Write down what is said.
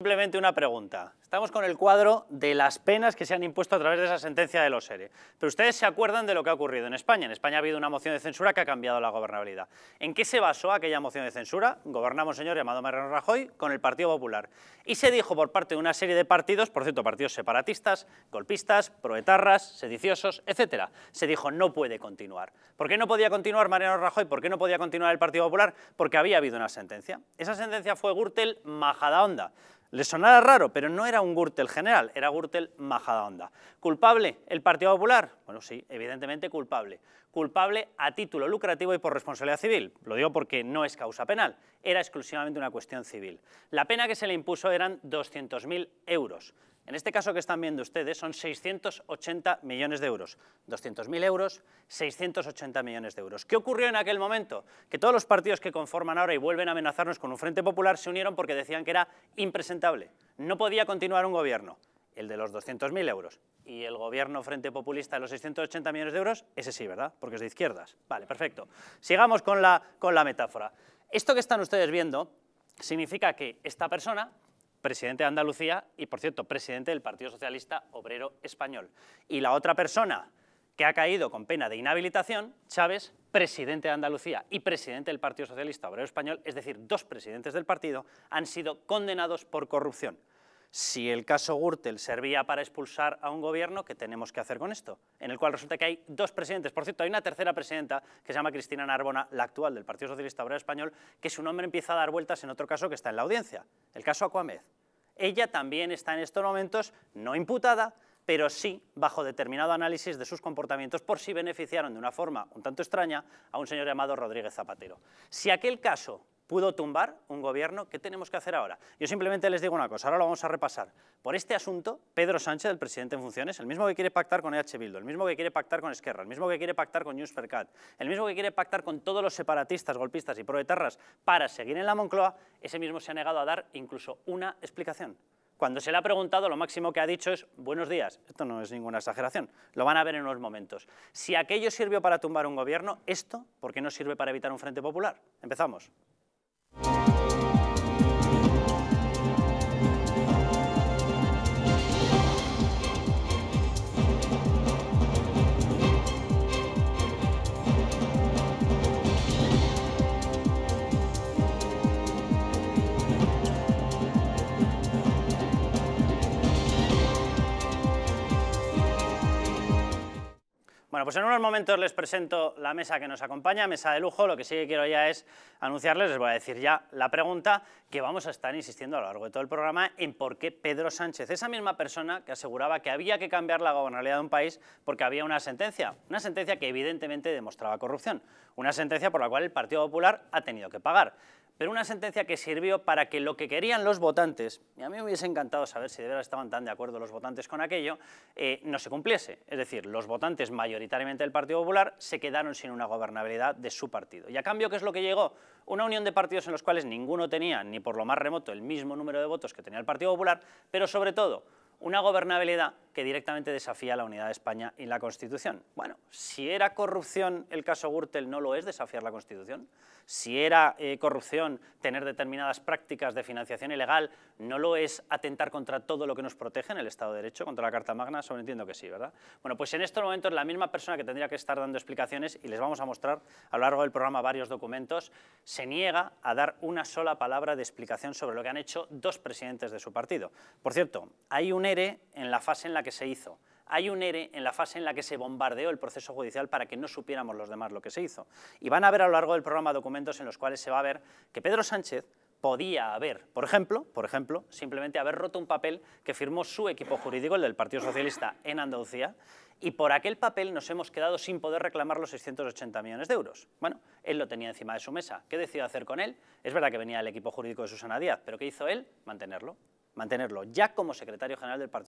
Simplemente una pregunta. Estamos con el cuadro de las penas que se han impuesto a través de esa sentencia de los ERE. Pero ustedes se acuerdan de lo que ha ocurrido en España. En España ha habido una moción de censura que ha cambiado la gobernabilidad. ¿En qué se basó aquella moción de censura? Gobernamos, señor, llamado Mariano Rajoy, con el Partido Popular. Y se dijo por parte de una serie de partidos, por cierto, partidos separatistas, golpistas, proetarras, sediciosos, etcétera. Se dijo, no puede continuar. ¿Por qué no podía continuar Mariano Rajoy? ¿Por qué no podía continuar el Partido Popular? Porque había habido una sentencia. Esa sentencia fue Gürtel Majadahonda le sonaba raro, pero no era un Gürtel general, era Gürtel onda. ¿Culpable el Partido Popular? Bueno, sí, evidentemente culpable. Culpable a título lucrativo y por responsabilidad civil. Lo digo porque no es causa penal, era exclusivamente una cuestión civil. La pena que se le impuso eran 200.000 euros. En este caso que están viendo ustedes son 680 millones de euros, 200.000 euros, 680 millones de euros. ¿Qué ocurrió en aquel momento? Que todos los partidos que conforman ahora y vuelven a amenazarnos con un Frente Popular se unieron porque decían que era impresentable, no podía continuar un gobierno el de los 200.000 euros y el gobierno frente populista de los 680 millones de euros, ese sí, ¿verdad? Porque es de izquierdas. Vale, perfecto. Sigamos con la, con la metáfora. Esto que están ustedes viendo significa que esta persona presidente de Andalucía y, por cierto, presidente del Partido Socialista Obrero Español. Y la otra persona que ha caído con pena de inhabilitación, Chávez, presidente de Andalucía y presidente del Partido Socialista Obrero Español, es decir, dos presidentes del partido, han sido condenados por corrupción si el caso Gürtel servía para expulsar a un gobierno, ¿qué tenemos que hacer con esto? En el cual resulta que hay dos presidentes. Por cierto, hay una tercera presidenta que se llama Cristina Narbona, la actual del Partido Socialista Obrero Español, que su nombre empieza a dar vueltas en otro caso que está en la audiencia, el caso Acuamed. Ella también está en estos momentos no imputada, pero sí bajo determinado análisis de sus comportamientos por si beneficiaron de una forma un tanto extraña a un señor llamado Rodríguez Zapatero. Si aquel caso pudo tumbar un gobierno, ¿qué tenemos que hacer ahora? Yo simplemente les digo una cosa, ahora lo vamos a repasar. Por este asunto, Pedro Sánchez, el presidente en funciones, el mismo que quiere pactar con EH Bildu, el mismo que quiere pactar con Esquerra, el mismo que quiere pactar con News per Cat, el mismo que quiere pactar con todos los separatistas, golpistas y proetarras para seguir en la Moncloa, ese mismo se ha negado a dar incluso una explicación. Cuando se le ha preguntado, lo máximo que ha dicho es buenos días. Esto no es ninguna exageración, lo van a ver en unos momentos. Si aquello sirvió para tumbar un gobierno, esto, ¿por qué no sirve para evitar un frente popular? Empezamos. Bueno, pues en unos momentos les presento la mesa que nos acompaña, mesa de lujo. Lo que sí quiero ya es anunciarles, les voy a decir ya la pregunta que vamos a estar insistiendo a lo largo de todo el programa en por qué Pedro Sánchez, esa misma persona que aseguraba que había que cambiar la gobernabilidad de un país porque había una sentencia, una sentencia que evidentemente demostraba corrupción, una sentencia por la cual el Partido Popular ha tenido que pagar pero una sentencia que sirvió para que lo que querían los votantes, y a mí me hubiese encantado saber si de verdad estaban tan de acuerdo los votantes con aquello, eh, no se cumpliese. Es decir, los votantes mayoritariamente del Partido Popular se quedaron sin una gobernabilidad de su partido. ¿Y a cambio qué es lo que llegó? Una unión de partidos en los cuales ninguno tenía, ni por lo más remoto, el mismo número de votos que tenía el Partido Popular, pero sobre todo una gobernabilidad que directamente desafía la unidad de España y la Constitución. Bueno, si era corrupción el caso Gürtel, ¿no lo es desafiar la Constitución? Si era eh, corrupción tener determinadas prácticas de financiación ilegal, ¿no lo es atentar contra todo lo que nos protege en el Estado de Derecho, contra la Carta Magna? entiendo que sí, ¿verdad? Bueno, pues en estos momentos la misma persona que tendría que estar dando explicaciones, y les vamos a mostrar a lo largo del programa varios documentos, se niega a dar una sola palabra de explicación sobre lo que han hecho dos presidentes de su partido. Por cierto, hay un ERE en la fase en la que se hizo. Hay un ERE en la fase en la que se bombardeó el proceso judicial para que no supiéramos los demás lo que se hizo. Y van a ver a lo largo del programa documentos en los cuales se va a ver que Pedro Sánchez podía haber, por ejemplo, por ejemplo, simplemente haber roto un papel que firmó su equipo jurídico, el del Partido Socialista en Andalucía, y por aquel papel nos hemos quedado sin poder reclamar los 680 millones de euros. Bueno, él lo tenía encima de su mesa. ¿Qué decidió hacer con él? Es verdad que venía el equipo jurídico de Susana Díaz, pero ¿qué hizo él? Mantenerlo, mantenerlo ya como secretario general del Partido